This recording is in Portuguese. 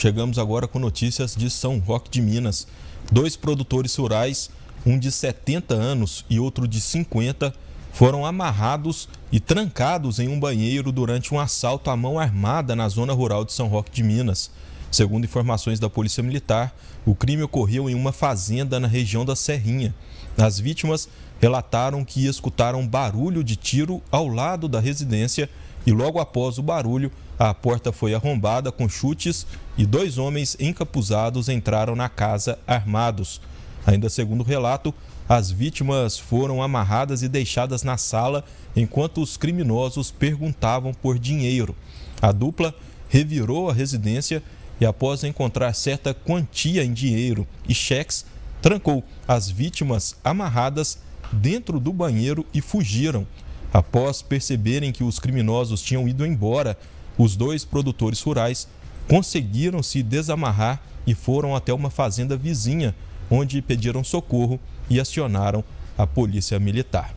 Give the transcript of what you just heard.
Chegamos agora com notícias de São Roque de Minas. Dois produtores rurais, um de 70 anos e outro de 50, foram amarrados e trancados em um banheiro durante um assalto à mão armada na zona rural de São Roque de Minas. Segundo informações da Polícia Militar, o crime ocorreu em uma fazenda na região da Serrinha. As vítimas relataram que escutaram barulho de tiro ao lado da residência e, logo após o barulho, a porta foi arrombada com chutes e dois homens encapuzados entraram na casa armados. Ainda segundo o relato, as vítimas foram amarradas e deixadas na sala enquanto os criminosos perguntavam por dinheiro. A dupla revirou a residência e, após encontrar certa quantia em dinheiro e cheques, trancou as vítimas amarradas dentro do banheiro e fugiram. Após perceberem que os criminosos tinham ido embora, os dois produtores rurais conseguiram se desamarrar e foram até uma fazenda vizinha, onde pediram socorro e acionaram a polícia militar.